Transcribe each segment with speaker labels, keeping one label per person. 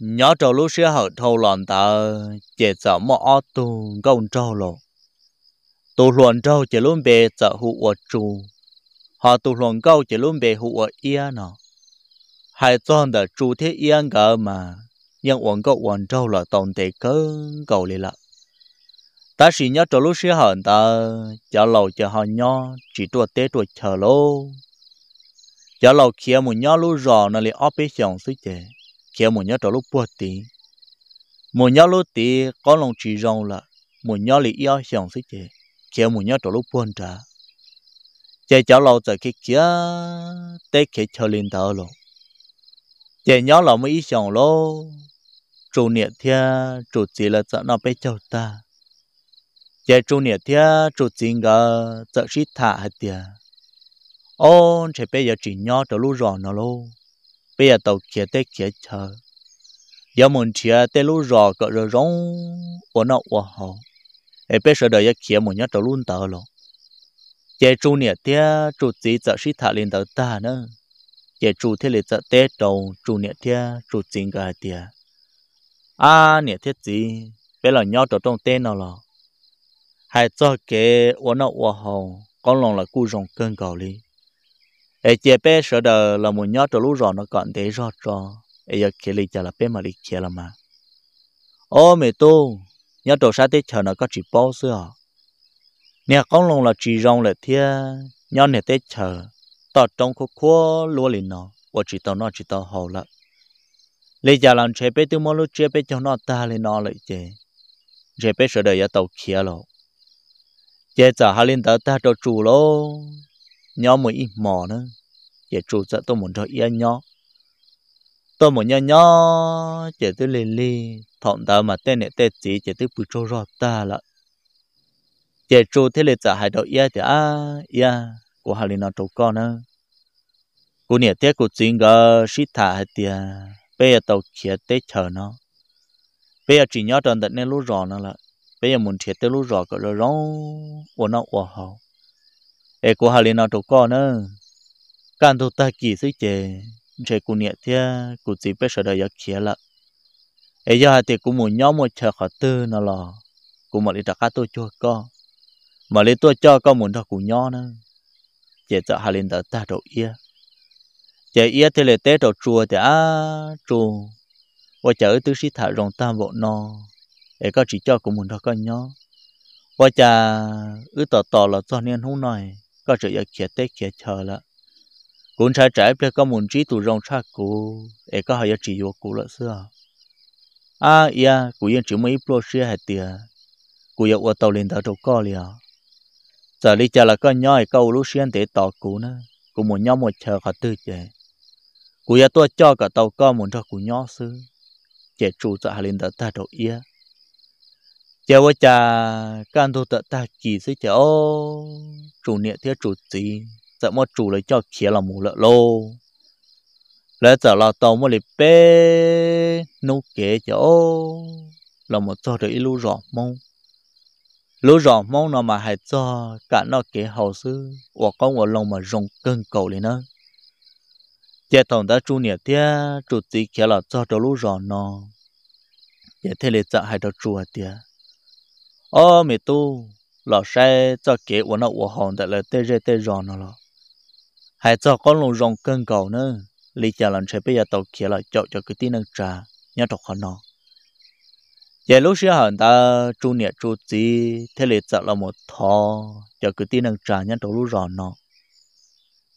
Speaker 1: nhỏ trâu lúc xưa họ thâu lòn tờ chỉ sợ mọ o tu gông trâu lộ tu luồn trâu chế luôn bề sợ hụ ở trù họ tu luồn câu chỉ luôn bề hụ ở ia nọ hai con đờ trù thế yên gờ mà nhưng uống cậu uống trâu là tổng thể cơ cầu lì lợ ta chỉ nhớ trâu lúc xưa họ ta cho lầu cho họ nho chỉ tua tế tua chờ lâu, cho lầu kia một nho lú rò nó lì óp bế xong suy chế kia một nhớ trò lúc bữa tí một nhớ lúc tí có lòng chỉ rong là một nhớ lý yêu xong sức chế kia một nhớ trò lúc bữa trả chế cháu lâu giờ kia kia tê kia chờ lên tờ luôn chế nhớ là mới ý xong lô chủ niệm thia chủ chỉ là sợ nó bé cháu ta chế chủ niệm thia chủ chỉ ngờ sợ sĩ thả hết tiệt ôn chế bé giờ chỉ nhớ trò lúc rõ nó luôn bây giờ tàu kia tê kia chờ giờ mình chia tê lú rò cỡ rồi rong ở nọ ở hậu em bây giờ đợi kia mình nhớ tàu luôn tàu rồi chế chú nè tía chú chỉ giờ sĩ thả lên tàu ta nữa chế chú thế là giờ tê tàu chú nè tía chú chính cái tía à nè thế gì bây giờ nhau tàu trong tên nào rồi hai cho kế ở nọ ở hậu con lòng là cú rong cơn cầu đi ai chế bé sợ đờ là một nhát trò lú rò nó còn thế rò trò ai giờ kia lịch chả là bé mà lịch kia là mà ô mẹ tu nhát trò sát thế chờ nó có chỉ bao xưa à? nè con lồng là chỉ rong là thia nhát nè thế chờ tọt trong khu khu lúa liền nó và chỉ tao nó chỉ tao hầu lợn lấy chả làm chế bé từ mỗi lúc chế bé cho nó ta lên nó lại chế chế bé sợ đời giờ tàu kia rồi chế giờ hai lên tao ta cho chủ luôn nhỏ một ít mỏ nữa chỉ trụ sẽ tôi muốn cho yên nhỏ, tôi muốn nhó nhỏ, chỉ tôi lì lì thọn tờ mà tên này tên gì chỉ tôi bự trâu rõ ta là chỉ trụ thế là trả hai đầu yên thì à yên của hà linh nó trâu con nữa cô nè tiếc cô chính gờ sĩ thả hết tiệt bây giờ tàu kia tết chờ nó bây giờ chỉ nhỏ trần tận nên lú rò nó là bây giờ muốn thiệt tới lú rò cỡ rồi rong ủa nó ủa hậu cái của hà liên nó trâu co nữa càng tụ ta kỳ sĩ chè chè cụ nhẹ thia cụ chỉ biết sợ đời giặc kia lận ấy giờ thì cũng muốn nhau một chờ khỏi tư nó cũng mà đi trả cá tôi co mà lấy tôi cho co muốn đâu cũng nhau nữa chè sợ hà liên đỡ ta trâu ia chè ia thì lấy té trâu chùa thì á chùa và chở tứ sĩ thả rồng tam bộ nó ấy có chỉ cho cũng muốn đâu có nhau và chà ứ tỏ tỏ là cho nên không nói ก็จะอยากเขียเตเขียเธอละกูชายใจเพื่อก็มุนจีตุรองชากูเอก็หายจีโยกูละเสื้ออ่าเอียกูยังจีไม่ปลดเสียเหตียกูอยากว่าเตาลินเตาถูกก็เลยจะลิจาละก็ย่อยก็รู้เสียนเตต่อกูนะกูมุนย่อมหมดเธอขอตื้อใจกูอยากตัวจ่อกับเตาก็มุนเธอกูย่อซื้อเจ็ดจูจะหาลินเตาตาถูกเอีย chào vợ cha can thu tạ ta chỉ sẽ chờ chủ niệm thế chủ gì sợ mất chủ lấy cho kia là mù lợ lô lấy giờ là tàu mà lấy bé nô kế chờ ô là một cho được lú rõ mong lú rõ mong nó mà hãy cho cả nó kế hậu sư hoặc có một lòng mà rồng cơn cầu lên nữa giờ tổng đã chủ niệm thế chủ gì kia là cho được lú rõ nó giờ thế lấy giờ hãy được chủ à tiếc ô ờ, mẹ tu lọ xe cho kế của nó của hòn tại là tê rê tê rò nó lọ hãy cho con lùng rong cơn cầu nữa lý chả lần sẽ bây giờ tàu kia lại chậu cho cái tí nâng trà nhớ đọc khó nó Giờ lúc xưa hẳn ta chú nhẹ chú tí thế lệ chợ là một thò cho cái tí nâng trà nhớ đọc lúc rò nó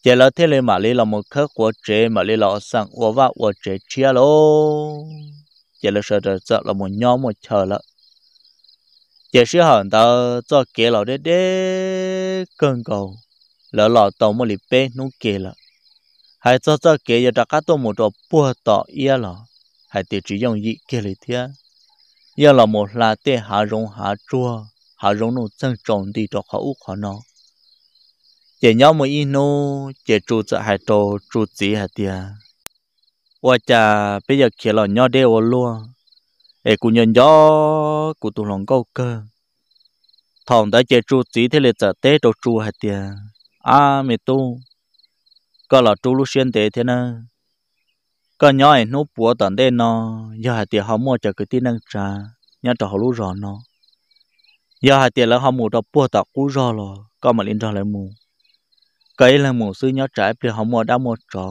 Speaker 1: Giờ là thế lệ mà lý là một khắc của trẻ mà lý là sẵn của vợ của trẻ chia lô vậy là sợ chợ là một nhóm một chờ lợ giờ sư hòn ta cho kế lão đế đế cơn cầu lỡ lão tàu một lịp bê nung kế lọ hay cho cho kế giờ đặt cá tôm một đồ bùa tọ ia lọ hay tự chỉ dùng gì kế lấy thế ia lọ một là tê hạ rong hạ chua hạ rong nung chân tròn đi cho khó u khó nó giờ nhau một ít nô giờ trụ cho hai đồ trụ gì hả tia ว่าจะไปอยากเขียนหล่อนยอดเดียวลัว ê cụ nhân gió cụ tụ lòng câu cơ thòng đã chơi chu tí thế là giờ tết đồ chu hạt tiền à mẹ tu có là chu lúc xuyên tế thế nè có nhỏ ấy nút búa tận đây nó giờ hạt tiền họ mua cho cái tí năng trả nhà cho họ lúc rõ nó giờ hạt tiền là họ mua cho búa tọt cú rõ rồi có mà linh cho lại mù cái là mù sư nhớ trái thì họ mua đã mua trò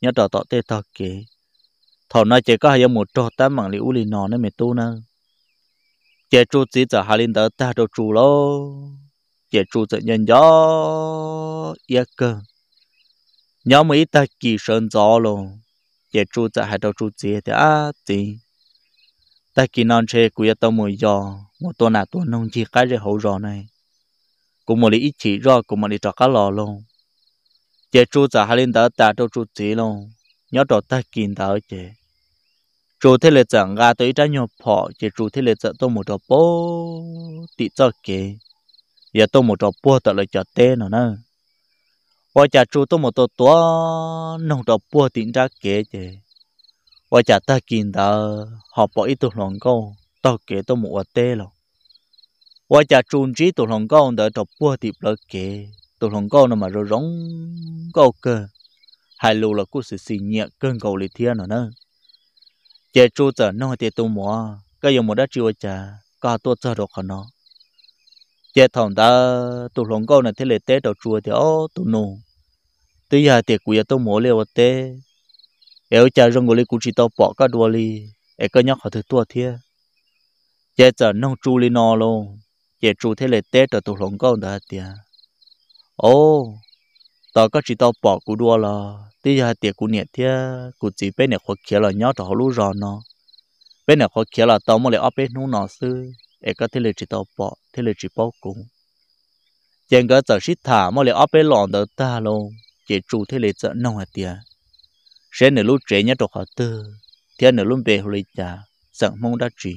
Speaker 1: nhà cho tọt tê tọt kì thọ nó chỉ có hai một trò ta mạng li u li nó nên mày tu nè, chế chú chỉ cho hai linh đỡ ta đâu chú lo chế chú cho nhân gió yết cơ nhóm mấy ta kỳ sơn gió luôn chế chú cho hai đâu chú chỉ thì á tí, ta kỳ non chê cũng yết tao mùi giò một tuần nào tuần nông chỉ cái gì hậu rò này cũng một lý ít chỉ rò cũng một lý trò cá lò luôn chế chú cho hai linh đỡ ta đâu chú chỉ luôn nhớ trò ta kỳ đỡ chế chú thế lệ chẳng ra tới trái nhau phỏ chỉ chú thế lệ chẳng tôi một trò bố tị cho kì giờ tôi một trò bố tạo lại cho tê nó nè và chả chú tôi một trò tua nông trò bố tị ra kì chứ và chả ta kinh đó họ bỏ ít tụi lòng câu tao kì tôi một tê rồi và chả chú chỉ tụi lòng câu đỡ trò bố tị lại kì tụi lòng câu nó mà rồi rong câu cơ hai lù là cô sự xì nhẹ cơn cầu lì thiên nó nè giờ chú giờ nó thì tụ mỏ cái dùng đá đất chịu chả cả tôi giờ được khả nó giờ thằng ta tụ lòng câu này thế lệ té đầu chùa thì ó tụ nô tới giờ thì cũng giờ tôi mỏ liều té nếu chả rong người cũng chỉ tao bỏ cả đua li ấy cái nhóc họ thứ tua thiê giờ giờ nó chú li nò luôn giờ chú thế lệ té đầu tụ lòng câu đó thì ô tao có chỉ tao bỏ cú đua lo, tí giờ tiệc cú nhiệt thế cú chỉ bên này khó kia là nhớ tao lú rò nó bên này khó kia là tao mới lại áp bên nó nó sư ấy có thế lấy chỉ tao bỏ thế lấy chỉ bỏ cú chẳng có giờ xí thả mới lại áp bên lòn đầu ta luôn chỉ chủ thế lấy giờ nông hạt tiền sẽ nửa lúc trẻ nhớ tao khó tư thế nửa lúc về hồi già, sợ mong đã chỉ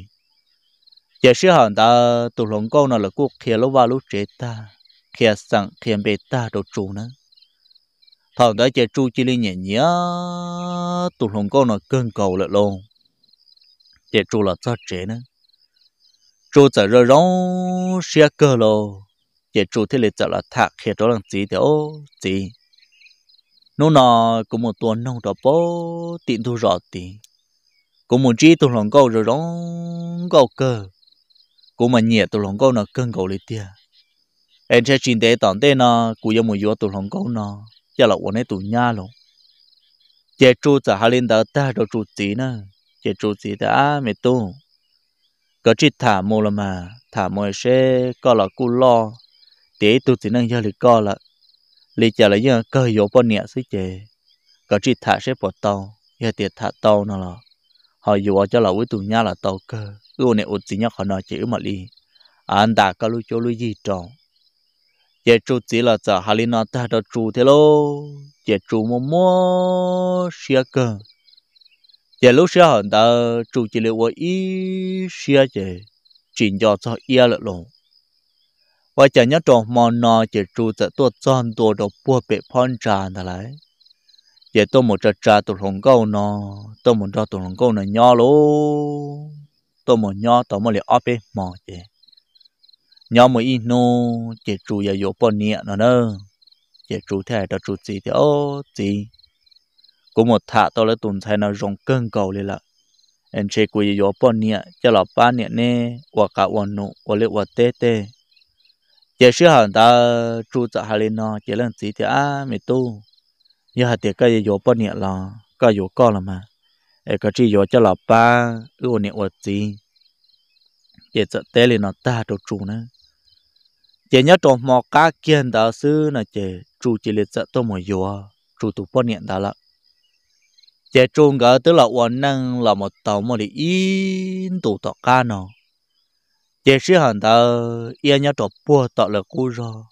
Speaker 1: giờ xưa hàng ta tụi lòng con nó là cuộc kia lúc vào lúc trẻ ta kia sẵn kia về ta đồ chủ nữa thảo đã chơi chu chỉ li nhẹ nhớ tụt hồng con nó cơn cầu lại luôn chơi chu là cho trẻ nữa chu sợ rồi đó xe cơ lô chơi chu thế là giờ là thạc khi đó là gì thì ô gì nô nó cũng một tuần nông đó bố tiện thu rõ tí cũng một chi tụt hồng con rồi đó cầu cơ cũng mà nhẹ tụt hồng con nó cơn cầu lại tia em sẽ xin tế tỏn tế nó cũng giống một vô tụt hồng con nó giờ là uống này tụ nhà luôn chế chủ giờ hà lên đó ta đâu chủ tí nữa, chế chủ tí đã mẹ tu có chỉ thả mồ là mà thả mồ sẽ có là cú lo tế tu tí năng giờ thì có là lý giờ là giờ cơ yếu bao nhiêu suy chế có chỉ thả sẽ bỏ tàu giờ tiệt thả tàu nữa là họ dù cho là với tụ nhà là tàu cơ ưu này út tí nhá khó nói chỉ mà đi anh ta có lưu cho lưu gì tròn giờ chú chỉ là giờ hà linh nó ta đã chú thế lô giờ chú mua mua xe cơ giờ lúc xe hận ta chú chỉ là vợ ý xe chứ chỉ cho cho ia lợ lộ và chả nhớ trong mò nọ giờ chú sẽ tôi chọn tôi đồ bùa bể phong trà ta lại giờ tôi muốn trà trà tôi hồng câu nọ tôi muốn trà tôi hồng câu nọ nhỏ lô tôi muốn nhỏ tôi một liệt áp bể mò chứ nhóm mà in nô chỉ chủ giờ yếu bao nhiêu nó nữa chỉ chủ thế đó chủ gì thì ô gì cũng một thả tôi lấy tuần thay nó rong cơn cầu lên là em chơi của yếu bao nhiêu cho là ba nhiêu nè hoặc cả hoặc nô hoặc lệ hoặc tê tê chỉ sự hàng ta chủ trả hai lên nó chỉ là gì thì à mày tu giờ hạt tiệc cái yếu bao nhiêu là có vô co là mà em cái chỉ yếu cho là ba ưu nhiêu hoặc gì chỉ sợ tê nó ta đồ chủ nữa chế nhớ trong mò cá kiên đó sư là chế chủ chỉ liệt sợ tôi mà yếu chủ tụ bao nhiêu đó là chế trung cái tức là quan năng là một tàu mà đi in tụ tọt cá nó chế sư hàng đó yên nhớ trong bùa tọt là cú rồi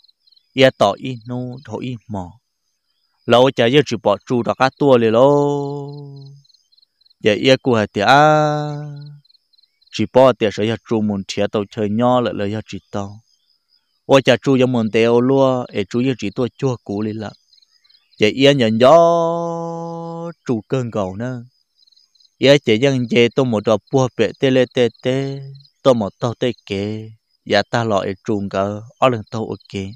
Speaker 1: yên tọt in nu thổ in mò lâu chả giờ chỉ bỏ chủ đó cá tua liền lô giờ yên cú hạt tiệt chỉ bỏ tiệt sẽ yên chủ muốn thiệt tàu chơi nhỏ lại là yên chỉ tàu 我家住有门得哦咯，哎，住也只多做古里了，也一人要住更高呢，也这样也都没着波别得嘞得得，都没到得给，也打了哎住个二零多五给，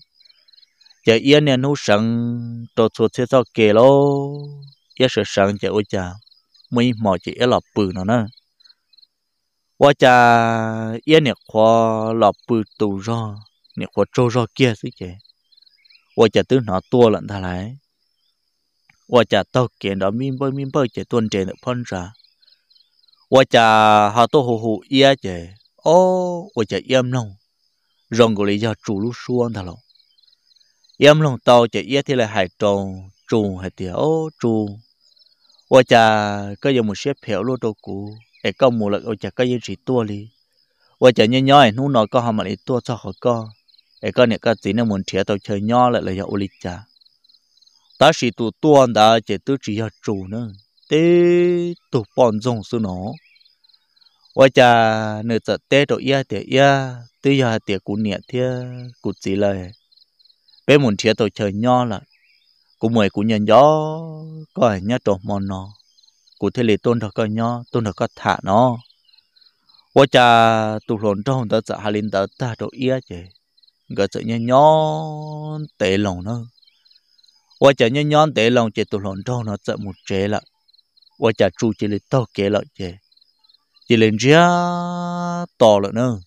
Speaker 1: 也一年路上到处车造给喽，也是上家我家，没毛就一老半了呢。我家一年花老半多少？你或周绕界是这，我家都拿多了他来，我家到见到明白明白这蹲着的碰着，我家好多户户也这，哦，我家也弄，让过来要主路说他了，也弄到这也提来海中中还的哦中，我家个有么些票路都过，哎，搞么了我家个也是多哩。我จะย้อยๆนู่นนอก็หามาเลยตัวเจ้าเขาก็ ai con này cái gì nó muốn thiệt tao chơi nhỏ lại là giờ lịch cha ta chỉ tụ tuôn đã chỉ tụ chỉ giờ chủ nữa tế tụ bọn rong số nó và cha nửa giờ tế đồ ia tế ia tư giờ tế cú nhẹ thế cú gì lại bé muốn thiệt tao chơi nhỏ lại cú mười cú nhận gió coi nhá trộm mòn nó cú thế lì tôn thờ coi nhó tôn thờ có thả nó và cha tụ lộn trong ta sợ hà linh ta ta đồ ia chơi gỡ chợ nhon nhón tế lòng nó qua chợ nhon nhón tế lòng chỉ tụ lòng trâu nó chợ một chế là qua chợ chu chỉ lấy to kế lại chế chỉ lên ria to lại nó,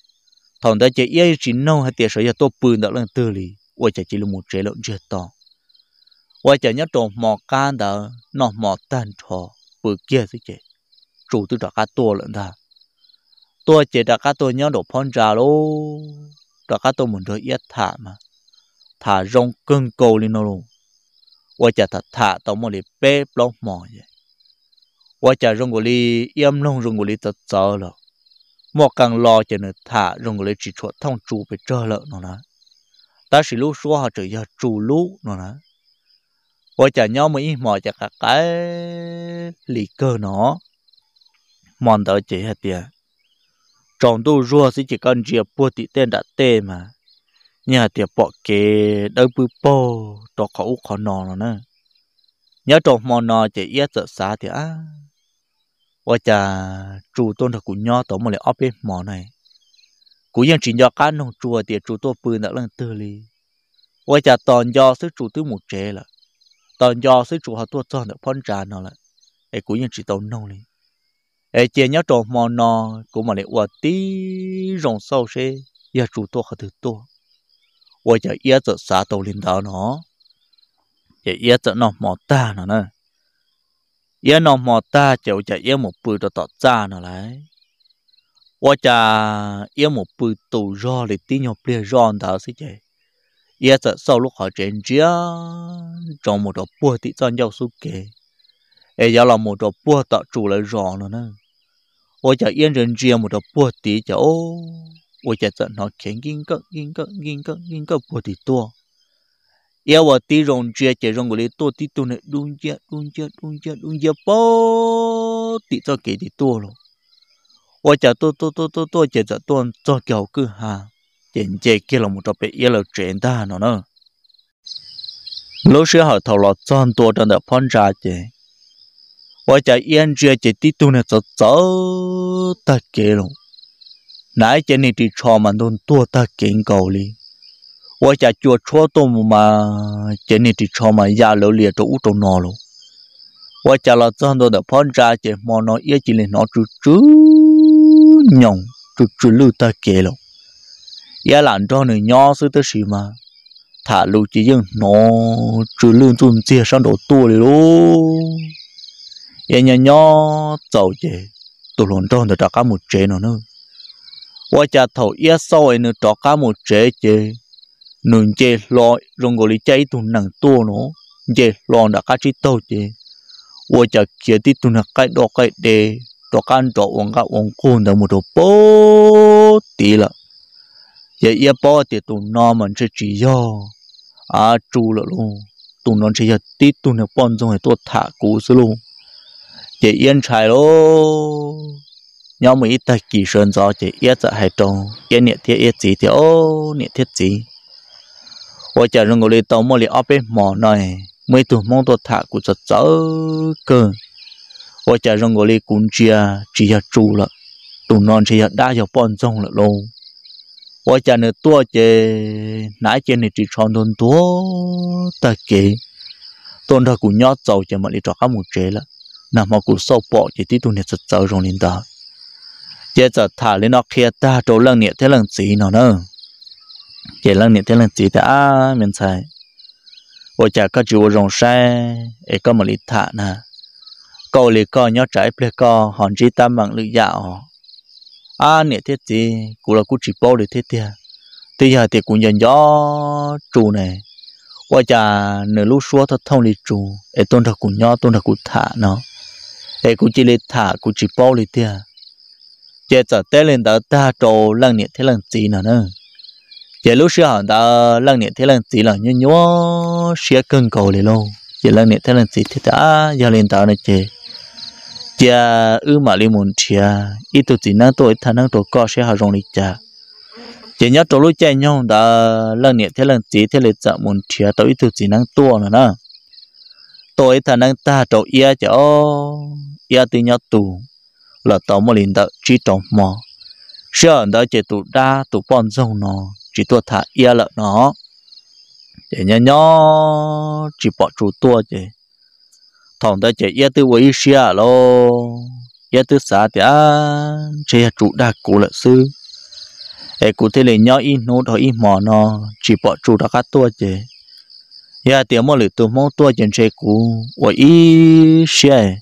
Speaker 1: thằng ta chỉ yêu chỉ nâu hay tiền sợi giờ to bự đã lên tư lì qua chợ chỉ là một chế lại chưa to qua chợ nhớ trộn mò can đó nó mò tàn trò bự kia thế chế chủ tư đã cá to lận ta tôi chế đã cá to nhớ đồ phong trà luôn đó các tôi muốn rồi yết thả mà thả rong cưng cầu lên nó luôn hoặc là thả thả tao muốn để bé plong mò vậy hoặc là rong của li em long rong của li tật tơ rồi một càng lo cho nên thả rong của li chỉ cho thằng chú bị trơ lợ nó nè ta chỉ lúc xua họ chỉ là chú lú nó nè hoặc là nhau mấy mò cho cả cái lì cơ nó mòn tới chỉ hết tiền trong tu rùa sẽ chỉ cần chia bùa tị tên đã tê mà nhà tiệp bỏ kế đâu bự bò cho khẩu khó nò nữa nè nhớ trong mòn nò chỉ yết sợ xa thì à và chả chủ tôn thật cũng nho tổ một lại ốp bên mò này cũng dân chỉ do cá nông chùa thì chủ tổ bự đã lần tư li và chả toàn do sức chủ tứ một chế là toàn do sức chủ họ tua cho được phân trà nó là ấy cú dân chỉ tổ nông này ai chia nhớ trộm mò nò cũng mà lại ủa tí rồng sâu xe giờ chủ tôi họ thử tôi ủa giờ yết giờ xả tàu lên đó nó giờ yết giờ nó mò ta nó nè yết nó mò ta chịu giờ yết một bữa cho tọt ra nó lại ủa giờ yết một bữa tù ro thì tí nhau bia ro đó sẽ chơi yết giờ sau lúc họ chuyện chia trong một đồ bùa thì cho nhau suốt kề ai giờ là một đồ bùa tạo chủ lại rõ nó nè 我家燕人只要没得波地就哦，我家这那钱应该应该应该应该波地多。要我地容只只容我哩多地多呢，中间中间中间中间波地就给地多了。我家多多多多多只只多做教个哈，现在给了没得别一路转大了呢。lúc xưa họ thầu lọt son tua trong đợt phong trà chè 我在沿着这地图呢走走大街了，哪一件你的车嘛都多大见够哩。我在坐车都嘛，这你的车嘛压楼里都乌着拿了。我在了这多的碰着这毛呢，也只能拿住住娘，住住路大街了。也难道你娘是的是吗？他路只用拿住路中介上都多了喽。nhà nhà nhỏ giàu chị tụ lộn tròn để trả cá một chế nó nữa qua cha thầu ia sau ấy nữa trả cá một chế chị nương chế lo rong gọi cháy tụ nằng tua nó chế lo đã cá chỉ tàu chị qua cha kia thì tụ nằng cái đó cái đề đó cá đó ông cả ông con đã một đồ bố tí là giờ ia bó thì tụ nó mình sẽ chỉ do à chú là luôn tụ nó chỉ giờ tí tụ nó bón trong này tôi thả cú xí luôn chị yên trái lô nhau mà ít tài kỳ sơn gió chị yên tại hải trông yên niệm thiết yên gì thì ô niệm thiết gì ôi chả rừng ngồi lên tàu mua liền ốp bên mỏ này mấy tủ mong tôi thả của giật giỡ cơ ôi chả rừng ngồi lên cũng chỉ là trụ lợ tủ non là đa cho bọn rong lợ lô ôi chả nữa tua chị nãy chị này chỉ tròn đồn tua ta kỳ, tôn ra cũng nhót dầu chả mà đi trọ các một trời lợ nà mà cụ sâu bọ chỉ tí tu nè sạch sâu rong linh ta chế giờ thả lên nó khía ta trâu lần nè thế lần gì nó nữa chế lần nè thế lần gì ta miền sai bộ chả có chú rong sai ấy có một lít thả nè câu lì co nhớ trái ple co hòn chỉ tam bằng lưỡi dạo à nè thế gì cụ là cụ chỉ bao lì thế tiệt thì giờ thì cũng nhận gió trụ này qua chả nửa lúc xua thật thông lì trụ ấy tôn thật cũng nhớ tôn thật cũng thả nó để cũng chỉ lấy thả cũng chỉ bỏ lấy tiền chế trở tết lên đó ta trồ lần niệm thế lần gì nữa nữa chế lúc xưa hẳn đó lần niệm thế lần gì là nhớ nhớ xia cân cầu lấy luôn chế lần niệm thế lần gì thì đã giờ lên đó này chế chế ư mà lấy muốn à, ít tuổi chỉ năng tuổi thằng năng tuổi có sẽ hào rong đi cha chế nhớ trồ lúc chạy nhau đó lần niệm thế lần gì thế lấy chậm muốn chia tôi ít tuổi chỉ năng tuổi nữa nữa tôi thà năng ta trộn ia cho ia từ nhau tù là tao mà liền đợi chỉ trộn mò sợ đợi chỉ tụ đa tụ bọn rồng nó chỉ tua thà ia lợ nó chỉ nhớ nhớ chỉ bỏ chủ tua chỉ thằng đợi chỉ ia từ với xia lo ia từ xã thì chỉ chủ đa cụ lợ sư ấy cụ thể là nhớ in nốt thôi in mò nó chỉ bỏ chủ đã cắt tua chỉ ya tiền mua lửa tụi mua tua chân chơi cũ và ý xe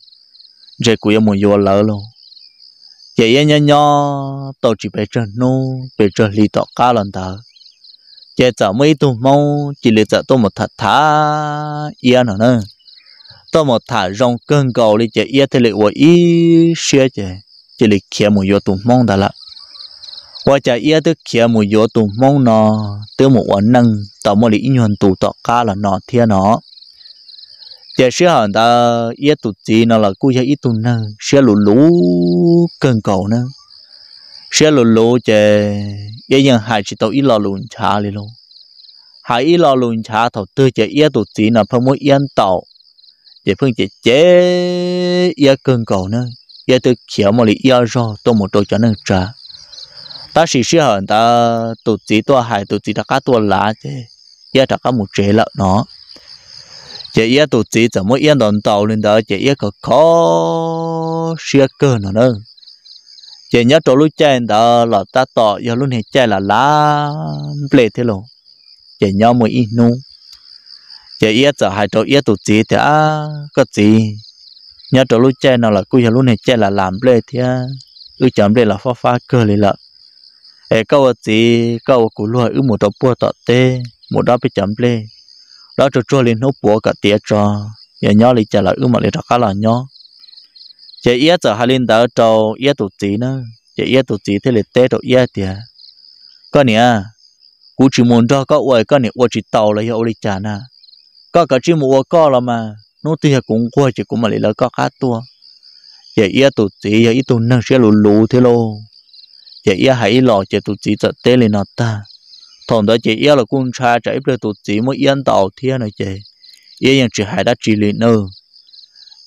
Speaker 1: chơi cũ ya mua vô lỡ luôn vậy ya nhau nhau tàu chỉ bị chân nu bị chân lì tọt cá lần tờ chơi chợ mấy tụi mua chỉ lì tàu tôi một thật thả yên nữa nữa tôi một thả rong cơn cầu đi chơi yên thì lì và ý xe chơi chỉ lì kia mua vô tụm mua đã lại bỏ chả yêu tức kia mù gió tù mong nó tư mù ổn năng tỏ mô lý nhuận tù tỏ ca là nó thia nó giờ xưa hẳn ta yêu tù gì nó là cú cho ít tù nâng xưa lũ lũ cơn cầu nâng xưa lũ lũ chè ia nhân hại chỉ tàu ít lò lùn chả lì lô hại ít lò lùn chả thầu tư chè yêu tù gì nó phải muốn yên tàu giờ phương chè chế yêu cơn cầu nâng yêu tư kia mô lý yêu rồi tôi một đồ cho năng trả ta chỉ xí hơn ta tổ chức tua hại tổ chức ta cá tua lá chứ ya ta cá một chế lợn nó chế ya tổ chức yên chí 怎么样 đòn tàu lên đó chế ya có khó xia cơ nó nữa chế nhớ chỗ lúc chơi đó là ta tỏ ya lúc này chơi là lá ple thế luôn chế nhớ mới ít nu chế ya giờ hại chỗ ya tổ chức thì à có gì nhớ chỗ lối chơi nó là cứ ya lúc này chơi là làm ple thế ư chấm ple là phá phá cơ lên lợn ai câu gì câu cú lúa ư một đầu bùa tọt tê một đó bị chấm lê đó cho cho lên hút bùa cả tiệt cho nhà nhỏ lịch trả là ư mà lì đó cá là nhó chỉ yết giờ hai lên đỡ trâu yết tụt gì nữa chỉ ý tổ gì thế lịch tê trâu ý tiệt có nè cú chỉ muốn cho có uầy có nè uầy chỉ tàu là hiệu lịch trả nè có cả chỉ mua có là mà nó thì cũng quay chỉ cũng mà lì là có cá tua giờ ý tổ gì giờ ý tụt năng sẽ lù lù thế luôn chị ý hãy lo cho tụt chỉ sợ tê lên nó ta thằng đó chị ý là con trai chạy về tụt chỉ mới yên tàu thiên này chị ý những chị hãy đã chỉ lên nữa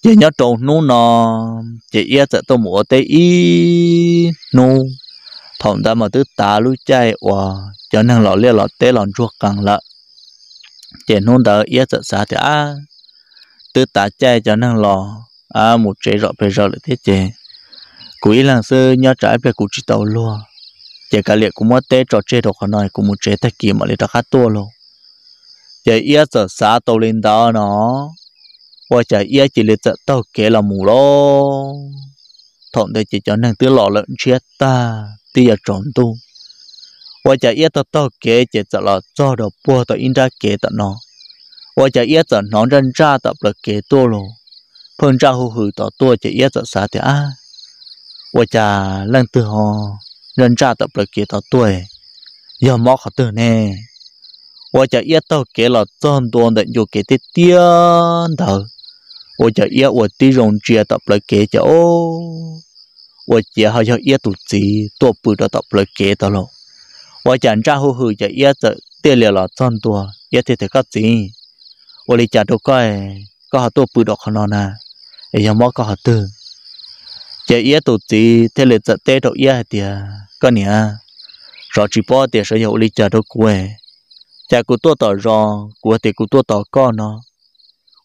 Speaker 1: chị nhớ trâu nô nó chị ý sẽ tôi mua tê y nô thằng ta mà tứ ta lui chạy và cho nên lo lia lọ tê lọ chuột càng lợ chị nô đó ý sẽ xa thì à tứ ta chạy cho nên lo à một chế rõ bây giờ lại thế chị cú ý làng sư nhớ trái về cú chỉ tàu luôn giờ cả liệt cũng mất té trò chơi đồ còn nói cũng muốn chơi tất kỳ mà liệt khát tua luôn giờ ý sợ xa tàu lên đó nó và giờ ý chỉ liệt sợ tàu kế là mù lo thọn đây chỉ cho nàng tứ lọ lợn chết ta tí giờ trốn tu và giờ ý tàu tàu kế chỉ sợ là cho đồ bùa tàu in ra kế tận nó và giờ ý sợ nó ra ra tàu là kế tua luôn phần ra hù hù tàu tua chỉ ý sợ xã thì à 我家人都好，人家都不给他对，要毛好多呢。我家一到给了这多的，又给的点头。我家一我的容积都不给着哦，我家好像一肚子多不着都不给的了。我讲账户后就一直得了了这多，一天得个钱。我的家都该搞好多不着可能呢，也要毛搞好多。giờ yết tổ tí thế là tận tết đầu yết thì con nhỉ rồi chỉ bỏ thì sẽ hiểu lý trả đâu quê chả cụ tôi tỏ rõ của thì cụ tôi tỏ con nó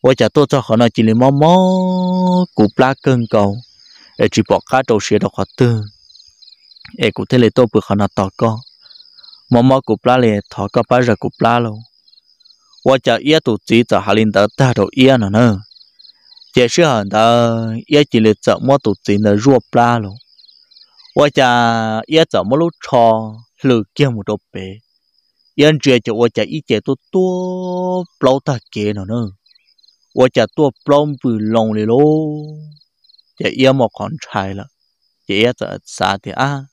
Speaker 1: ôi chả tôi cho họ nói chỉ là mò mò cụ pla cơn cầu để chỉ bỏ cá trâu xe đọc họ tư để cụ thế là tôi bữa họ nói tỏ con mò mò cụ pla là thọ có bao giờ cụ pla luôn ôi chả yết tổ tí chả hà linh đã ta đầu yết nó nữa 解释很的，也只是怎么都真的弱不了。我家也怎么路长，路见不着白，因这就我家一家都多不老大给了呢，我家多不老不弄的喽，这也没看拆了，这也在啥的啊？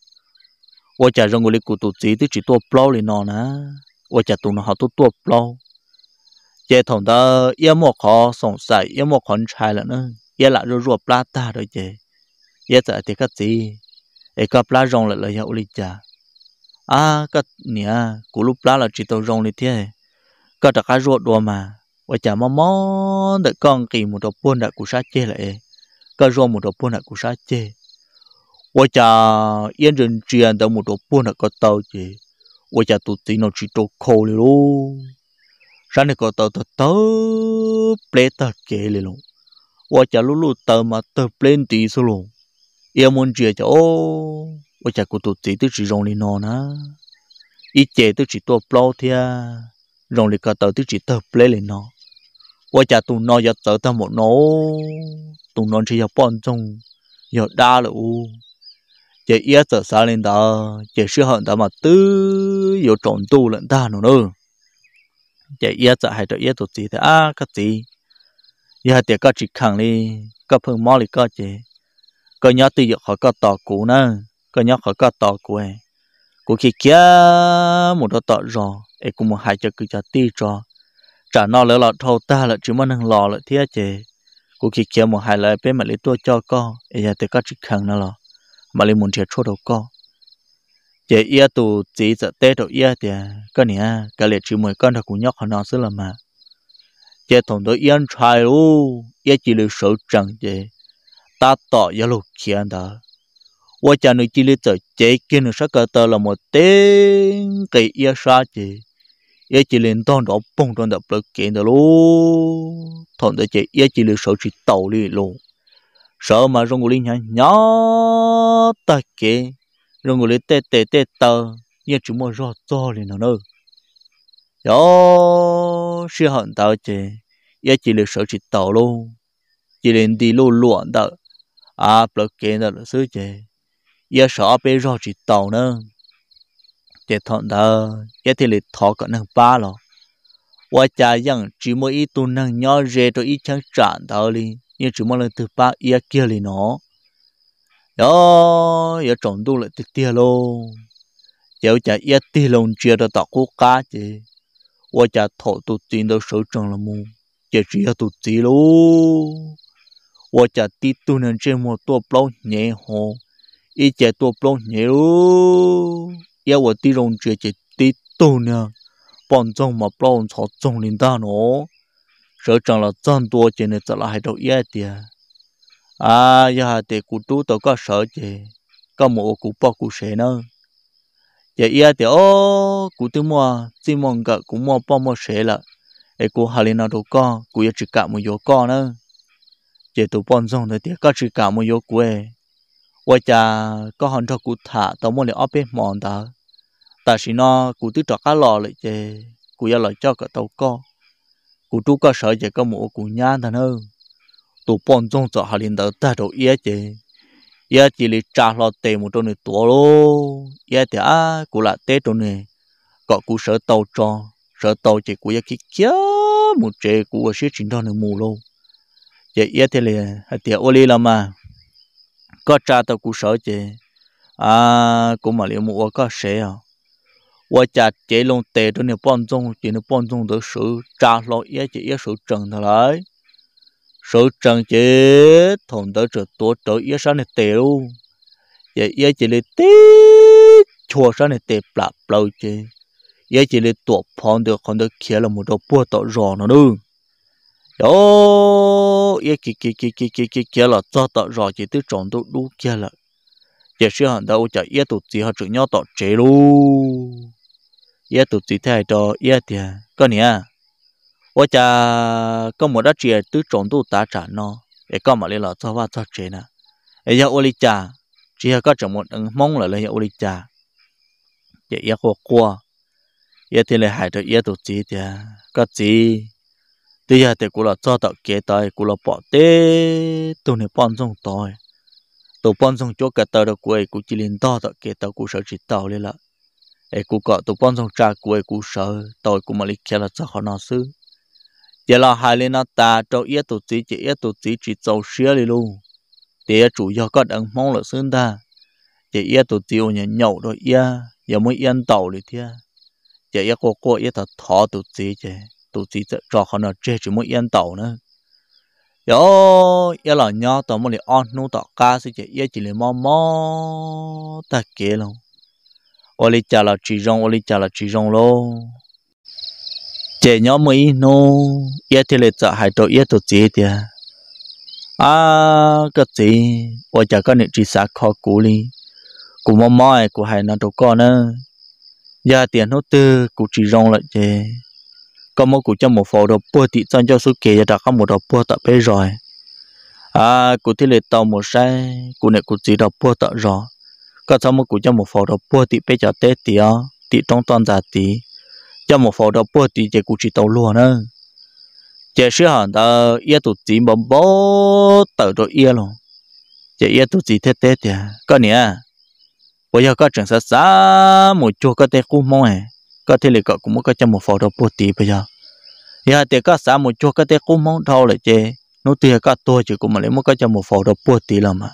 Speaker 1: 我家人我的骨头真的只多不老的呢，我家都能好多多不老。chế thằng đó yêu một khó sống sài yêu một con trai là nữa yêu lại rồi ta rồi chế yêu tại thì cái gì ấy cái rong là lời hiệu lý cha à cái nè cú lúc là chỉ tao rong lý thế cái đặc cái ruột đồ mà và chả mò mò để con kỳ một đồ buôn đã cú sát chế lại cái ruột một đồ buôn đã cú sát chế và chả yên rừng truyền tới một đồ buôn đã có tao chế và chả tụt tí nó chỉ tao khô luôn ra này có tàu tàu tàu ple ta kể lên luôn và chả lú lú tàu mà tàu ple tí số luôn em muốn chơi cho ô và chả có tụt tí tức chỉ rong lên nó na ít chế tức chỉ tàu plo thia rong lên cả tàu tức chỉ tàu ple lên nó và chả tụi nó giờ tàu ta một nó tụi nó chỉ giờ bọn trong giờ đa là u chế ít giờ xa lên đó giờ sư hận đó mà tư giờ chọn tu lẫn ta nữa nữa cho tổ tì tì tì thì cái giờ có có có có có có có đi đi chế nhớ nhớ khỏi khỏi khi kia một một cũng hai cứ trả nó lỡ lọt thâu ta là chỉ muốn hàng lò là thế chứ cô khi kia một hai lời bên mà lấy tua cho co ấy giờ thì có chức hàng nữa lò mà lấy muốn thiệt chốt đầu co chế ia tù chỉ sợ tê đồ ia thì à. cái này à, cái lệ chữ mười con thật cũng nhóc họ nó xứ là mà chế thằng đó yên trai lu ia chỉ lưu sầu trần chế ta tỏ ia lục kiện đó qua cha nữ chỉ lưu sợ chế kia nữ sắc cơ tơ là một tên cái ia sa chế ia chỉ lên tông đó bông tông đập lực kiện đó luôn, thằng đó chế ia chỉ lưu sầu chỉ tàu đi luôn sợ mà rong của linh nhá nhá ta kia rồi người lấy tê tê tê tờ như chúng mua rót cho liền nó nơ đó sư hận tao chị ya chỉ là sợ chỉ tàu luôn chỉ lên đi luôn luận đó à bật kia đó là sư chị ya sợ bị rót chỉ tàu nữa chị thọn đó ya thì là thọ cái năng ba rồi và cha rằng chỉ mỗi ít tu năng nhỏ rẻ cho ít chẳng trả tao đi nhưng chúng mỗi lần thứ ba ya kia liền nó đó giờ trồng tu lại tít tia luôn giờ chả yết tiệt luôn chia ra tạo cố cá chứ và chả thổ tu tiền đâu sở trường là mu giờ chỉ tu tiền luôn và chả tít tu nên trên một tua bao nhẹ hồ ít chả tua bao nhẹ luôn giờ và tia luôn chia chả tít tu nè bọn trong mà bao thọ trong linh ta nó sở trường là chân tua chỉ nên trở lại đâu yết tiệt à giờ thì cụ chú tôi có sợ chị có một cụ bỏ cụ sẽ nữa giờ giờ thì ô cụ tôi mua tôi mua cả cụ mua bỏ mua sẽ là ấy cụ hà lên nào đồ con cụ giờ chỉ cả một yếu con nữa giờ tôi bận rộn rồi thì có chỉ cả một yếu quê ấy và cha có hòn cho cụ thả tao muốn lại ở bên mòn ta ta chỉ nó cụ tôi trọt cá lò lại chị cụ giờ lại cho cả tàu con cụ chú có sợ chị có một cụ nhang thằng hơn tổ bọn trong cho họ liền đã ta đầu yết chứ yết chỉ là trả lo tệ một trong này tổ lô yết thì à cũng là tệ trong này có cũng sợ tàu cho sợ tàu chỉ cũng yết kia kia một chế cũng sẽ trên đó này mù lô chỉ yết thì là hạt tiền ô li là mà có trả tàu cũng sợ chứ à cũng mà liệu mua có sẽ à và chả chế lông tệ trong này bọn trong chỉ là bọn trong được sự trả lo yết chỉ yết sự trần thôi đấy số trăng chế thòng tới trở tổ trở yết sáng này tệ luôn vậy yết chỉ là tí chua sáng này tệ bạ lâu chế yết chỉ là tổ phong được còn được kia là một đồ bùa tổ rò nó nữa đó yết kia kia kia kia kia kia kia là cho tổ rò chỉ tới tròn tổ đủ kia là giờ sư hẳn đâu chả yết tổ chỉ họ chữ nhau tổ chế luôn yết tổ chỉ thay cho yết thì con nhỉ 我家个么的姐都中度打针咯，也个么哩了，做话做这呢，哎呀，我哩家只要个这么能懵了了，呀，我哩家也也火锅，也天来海着也都几的，个几，对呀，对古了做到给到古了宝的，都能帮中到，都帮中就个到的古古只领导的给到古手指到哩了，哎，古个都帮中查古古手到古么哩开了做好那事。giờ là hai lên ta cho yết tổ tí chỉ yết tổ tí chỉ tàu xía đi luôn thì chủ yếu có đằng mong là xương ta chỉ yết tổ tí nhà nhậu rồi yết giờ mới yên tàu đi thia chỉ yết cô cô yết thật thọ tổ tí chỉ tổ tí chỉ cho họ nó chơi chỉ mới yên tàu nữa yo dạ yết là nhau tàu mới ăn nu tàu cá sẽ chỉ yết chỉ là mò mò ta kể luôn ô li cha là chỉ rong ô li cha là chỉ rong luôn chế nhóm mấy nó yết thì lại chọn hai tổ yết tổ chế thì à cái gì ở chợ con này chỉ sát khó cũ đi cũng mong mỏi của hai nó trâu con nữa giờ tiền nó từ cũng chỉ rong lại chế có mỗi cũng cho một phổ đồ bùa thì trong cho số kế giờ đã có một đồ bùa tập bê rồi à cũng thì lại tàu một xe cũng này cũng chỉ đồ bùa tập rồi có sau mỗi cũng cho một phổ đồ bùa thì bây giờ tết thì ó thì trong toàn gia thì cho một phò đó bớt thì chỉ cụ chỉ tàu luôn á, chỉ sư hẳn ta yêu tụ gì mà bó tàu rồi yêu luôn chỉ yêu tụ gì thế thế thì có nè bây giờ có trường sa sa một chỗ có thể cũng mong ấy có lực là có cũng có cho một phò đó bớt thì bây giờ giờ thì có sa một chỗ có thể cũng mong thâu lại chứ nó thì có tôi chỉ cũng mà lấy một cái cho một phò đó bớt thì làm mà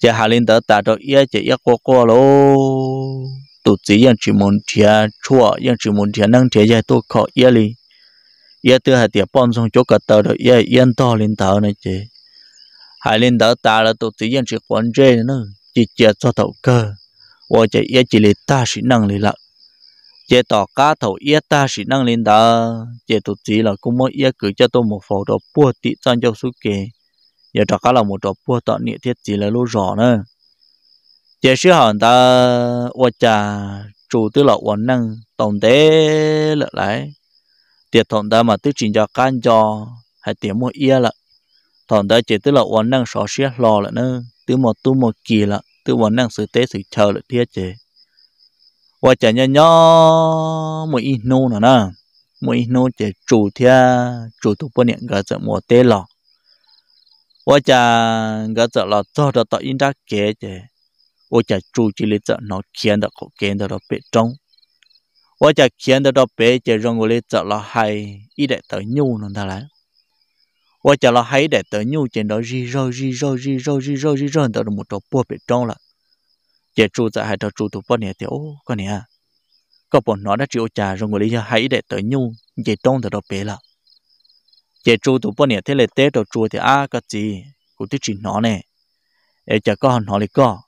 Speaker 1: chỉ hà linh tớ ta rồi yêu chỉ yêu cô cô luôn tổ chức yên chỉ muốn chia chua yên chỉ muốn chia năng thế giải tổ khó yên li yết thứ hai tiệp bọn xong chỗ cả tàu được yết yên to lên tàu này chứ hai lên tàu ta là tổ chức yên chỉ quan chế nữa chỉ chia cho tàu cơ và chỉ yết chỉ lấy ta sĩ năng lấy lại chế tỏ cá tàu yết ta sĩ năng lên tàu chế tổ chức là cũng mới yết cử cho tôi một phổ đồ bùa tị trong cho số kề giờ đó cá là một đồ bùa tọa niệm thiết chỉ là lô rõ nữa giờ sư họ ta ủa cha chủ tư lọ ổn năng tổng tế lợi lại tiệt thọn ta mà tức trình cho can cho hay tiệm mua yên lợi thọn ta chỉ tư lọ ổn năng sở xía lo lợi nữa tư một tu một kỳ lợi tư ổn năng sự tế sự chờ lợi thiết chế ủa cha nhỏ nhỏ mua ít nô nữa nè mua ít nô chỉ chủ thia chủ tu bữa niệm gà sợ mua tế lọ ủa cha gà sợ lọ cho được tao in đắc kế chế 我家住起来这那见到可见到了别种，我家见到到别就让我来这了还一代到牛弄他来，我家了还一代到牛见到日绕日绕日绕日绕日绕到了木着不别种了，也住在还到住到半年的哦，过年，个本拿的只有家让我来还一代到牛也种到到别了，也住到半年的来带到住的啊个子，我的只拿呢，而且个拿来个。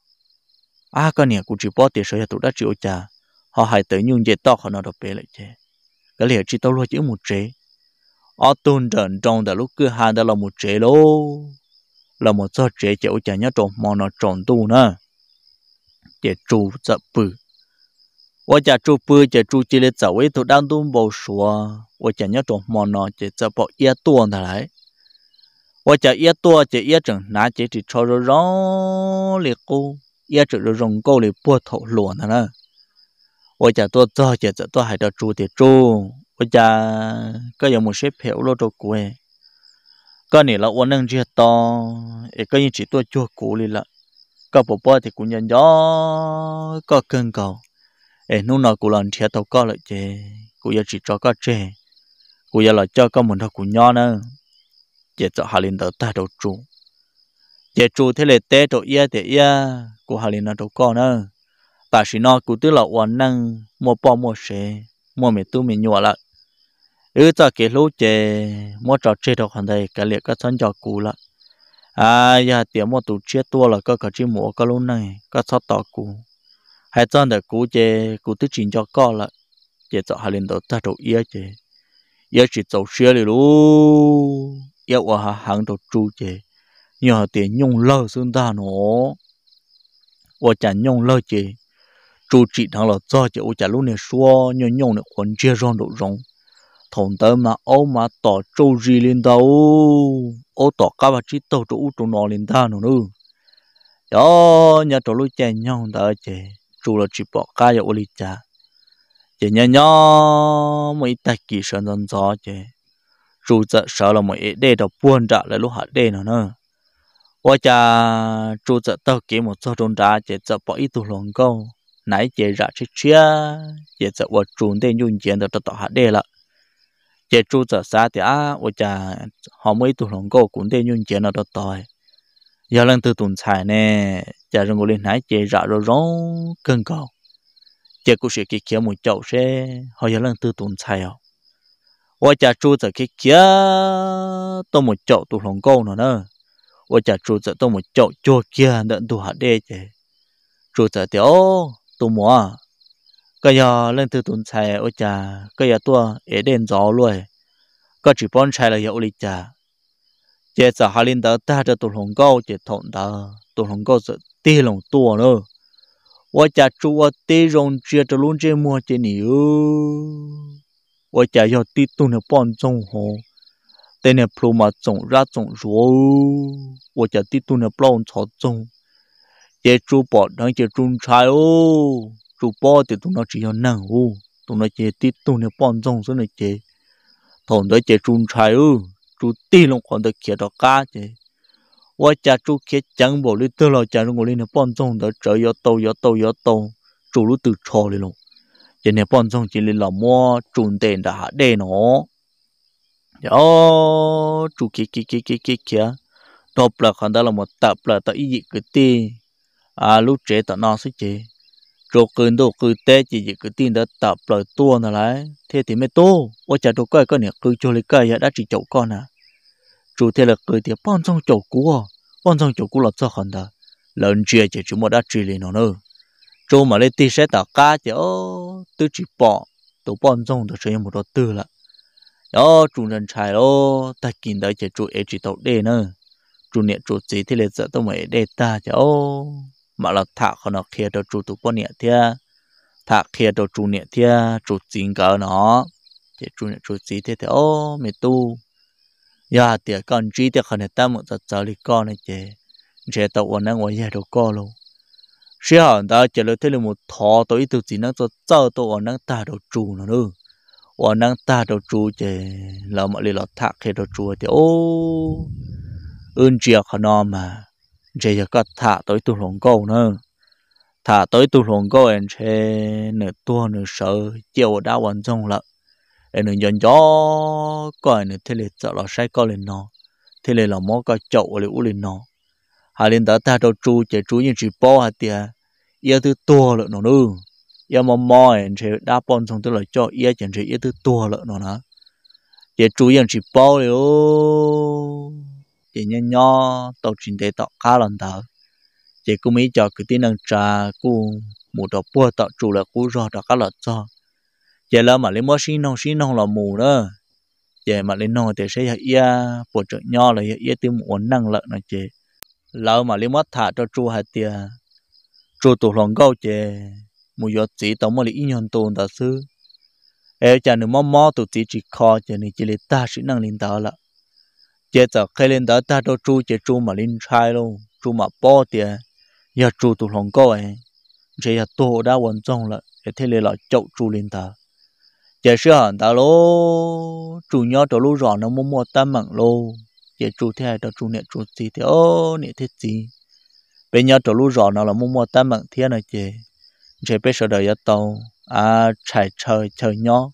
Speaker 1: à cái này cũng chỉ bỏ tiền sửa tụ đã chịu cha họ hãy tự nhung dễ to họ nó đọc bể lại chứ cái này chỉ tao lo chữ một chế ở tuần trận trong đã lúc cứ hai đã là một chế lô là một số chế chịu cha nhớ trộn mà nó trộn tu nữa chế trụ dập bự 我家住不就住起来走位途当中不说，我家那种么呢，就这不也多的来。我家也多就也整拿这只炒肉肉里锅。也只是容够的波头落呢了。我家多早些子多还得住的住，我家个有没些票落着贵，个你了我能接到，也个人只多做苦力了，个婆婆的姑娘家个更高，哎，侬那姑娘贴到高了些，姑也只找个这，姑也来叫个门头姑娘呢，也找哈林的带着住。giờ chú thế là té chỗ yết thế ia của hà linh nó chỗ con nữa ta chỉ nói cũng tứ là hoàn năng mua bò mua xe mua mì tu mì nhọ lại ư ta kể lũ chè mua trò chơi đồ hàng đây cái liệt các thân trò cụ lại à giờ tiệm mua tủ chia tua là có cả chi mua có lũ này có sót tỏ cụ, hai chân để cụ chè cụ tứ chỉnh cho con lại chè cho hà linh đồ ta đồ yết chè yết chỉ tàu xe đi lú yêu ở hàng đồ chú chè nhờ tiền nhung lơ xương ta nó ô chả nhung lơ chị chú chị thằng là do chị ô chả lúc này xua nhung nhung này quấn chia ron độ rong thằng tớ mà ô mà tỏ chú gì lên đâu ô tỏ cá và chị tàu chú chú nó lên ta nó nữa đó nhà trò lúc chả nhung ta chị chú là chỉ bỏ cá ô lì chả chị nhá nhá mấy tay kỳ sơn dân gió chị chú sợ là mới để đầu buôn trả lại lúc hạ đê nó nữa 我家住着到给我做种茶，接着把一头龙沟，奶接着吃吃，接着我种的用钱的都到下地了。接住着啥的啊，我家好没头龙沟，滚的用钱的都到。有人都种菜呢，家人我连奶接着肉肉更高，结果是给节目教些，好有人都种菜哦。我家住着给家都没教头龙沟了呢。我家住在都么叫叫家的都还得着，住在的哦，都么啊，cái giờ lên từ tuần sai ở cha cái giờ tua ở đền gió rồi, cái chỉ bón sai là ở lịch cha, chế giờ hai linh đó ta cho tuần hồng câu chế thọn đó tuần hồng câu sẽ tê lòng tua nữa, cha chú ở tê rồng chia cho luôn chế mua chế nhiều, ở cha giờ tê tuần là bón trong hồ tên này plu mà trồng ra trồng rúa và chả tí tu này plau cho trồng chế chú bỏ đang chế chú trái ô chú bỏ thì tụi nó chỉ có năng ô tụi nó chế tí tu này bỏ trồng số này chế thằng đó chế chú trái ô chú tí luôn còn được kia đó cá chế và chả chú kia chẳng bỏ đi tới là chả ngồi lên này bỏ trồng đó trở yo tàu yo tàu yo tàu chú lúc từ trò luôn chế này bỏ trồng chỉ là mua trùn tiền đã để nó ô chủ kia kia kia kia kia kia đọc là còn đó là một tập là tao ý gì ti à lúc trẻ tao nó sẽ chế chỗ cơn đồ cứ té chỉ gì cứ ti đã tập là tua nó lại thế thì mới tô ô chả đồ cái con này cứ cho lấy cái đã chỉ chậu con à chủ thế là cứ thì bọn trong chậu cũ à bọn trong chậu cũ là sao còn đó lần chia chỉ chúng mà đã chỉ lên nó nữa chỗ mà lấy ti sẽ tạo cá chứ ô tôi chỉ bỏ tôi bọn trong tôi sẽ một đầu tư lại đó chủ nhân trai đó ta kinh đó chỉ chủ ấy chỉ tàu đê nữa chủ niệm chủ gì thì lấy sợ tao mày đê ta chứ ô mà là thả khó nó kia đâu chủ tụ con niệm thia thả kia đâu chủ niệm thia chủ chính cả nó chỉ chủ niệm chủ gì thế thế ô mày tu Giờ dạ, thì con trí thì khó này ta một giờ giờ đi con này chứ chế tàu ổn năng ngoài giờ đâu con luôn sẽ hẳn ta chỉ lấy thế là một thọ tới từ chỉ năng cho giờ tàu ổn năng ta đâu chủ nó nữa 我能打到猪的，老么哩老打开到猪的哦，嗯，只要看那嘛，这要个打到都龙沟呢，打到都龙沟，人车那多那少，叫我打完中了，人人人家个人这里走了晒高了呢，这里老么个叫我哩屋里呢，还领导打到猪的，猪人只包下的，也都多了呢呢。要么猫人是大半从都来叫，也简直也都多了呢呢，也主要是包了，也娘娘到真得到卡了的，也 cũng mấy cho cái tin năng trà cũng một đợt bữa tạo chủ là cũng rõ đã cả là cho, vậy là mà lấy mua xin nông xin nông là mù đó, vậy mà lấy nông thì sẽ ia bộ trưởng nho là ia tiêu muốn năng lợi nó chế, lỡ mà lấy mất thả cho chủ hạt tiền, chủ tụ lòng câu chế mù yo chỉ tao mà lại in hòn tồn ta sư em chả nữa mò mò tụt chỉ chỉ khó chả nữa chỉ lấy ta sĩ năng lên đó là chế tao khai lên đó ta đâu chu chế chu mà lên trai luôn chu mà bỏ tiền giờ chu tụt lòng coi chế giờ tổ đã hoàn trọng là để thế này là chậu chu lên ta chế sư hòn ta lô chu nhỏ tao lô rõ nó mò mò ta mặn lô chế chu thế này chu nè chu gì thế ô nè thế gì bây giờ tao lô rõ nào là mua mua ta mặn thiên này chế chế bây giờ đời tàu à chạy trời trời nhỏ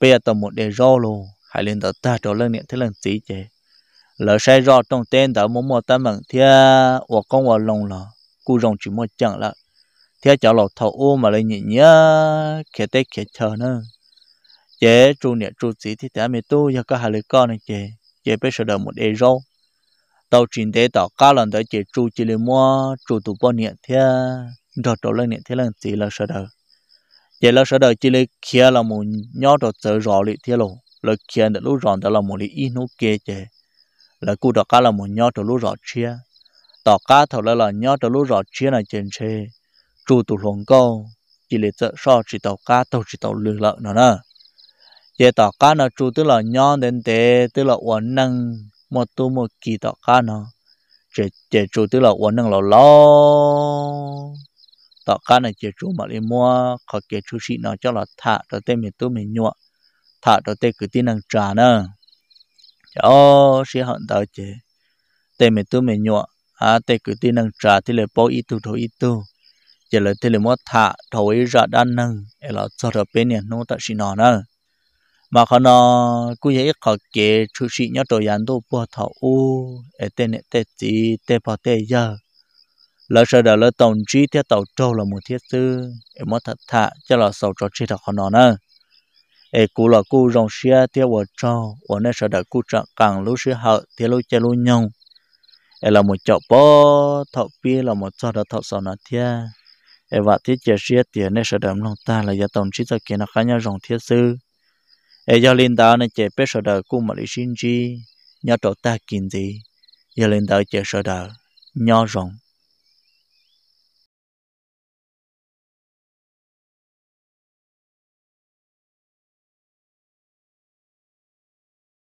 Speaker 1: bây giờ tàu một đề rô lù hãy lên tàu ta trở lên niệm thế lần tí chế lỡ sai rò trong tên tàu muốn mua ta bằng thia hoặc con hoặc lòng là cú rồng chỉ mua chẳng là thia cháu lò thầu ô mà lên nhịn nhớ khía tết khía chờ nữa chế trụ niệm trụ sĩ thì ta mới tu cho các hà lưỡi con này chế chế bây giờ đời một đề rô tàu trình tế tao cá lần tới chế trụ chỉ lên mua trụ tụ bao niệm thia cho trổ lên nè thế là chỉ là sợ đời vậy là sợ đời chỉ là khi là một nhỏ trò sợ rõ lị thế lộ là kia được lúc rõ đó là một lý ít nút kia chè là cụ đó cá là một nhỏ trò lúc rõ chia tỏ cá thầu là là nhỏ trò lúc rõ chia là trên xe chủ tụ hồn câu chỉ là sợ so chỉ tàu cá tàu chỉ tàu lừa lợn nó nè vậy tỏ cá nó chủ tức là nhỏ đến thế tức là uẩn năng một tu một kỳ tỏ cá nó chỉ chỉ chủ tức là uẩn năng là lo tọ cá này chế chú mà đi mua khó chế chú sĩ nó cho là thả cho tên mình tu mình nhua thả cho tên cứ tin năng trả nữa cho sĩ hận tao chế tên mình tu mình nhua à tên cứ tin năng trả thì lại bỏ ít tu thôi ít tu giờ là thì lại mua thả thôi ra đan năng là cho được bên này nó tại sĩ nó nữa mà khi nó cứ vậy khó chế chú sĩ nhớ đồ yàn tu bỏ thảo u tên này tên gì tên bỏ tên giờ lỡ sợ đỡ lỡ tổng trí theo tàu trâu là một thiết sư em mất thật thà cho là sầu trò chi thật khó nó nè em cú là cú rong xe theo vợ trâu vợ nên sợ đỡ cú trạng càng lú sửa hậu theo lú chơi lú nhông em là một chậu bò thọ pi là một cho đỡ thọ sầu nó theo em vợ thiết chơi xe tiền nên sợ đỡ lòng ta là do tổng trí thật kia là khá nhau rong thiết sư em do linh đạo nên chơi bé sợ đỡ cú mà đi xin chi nhau trâu ta kín gì do linh đạo chơi sợ đỡ nhau rong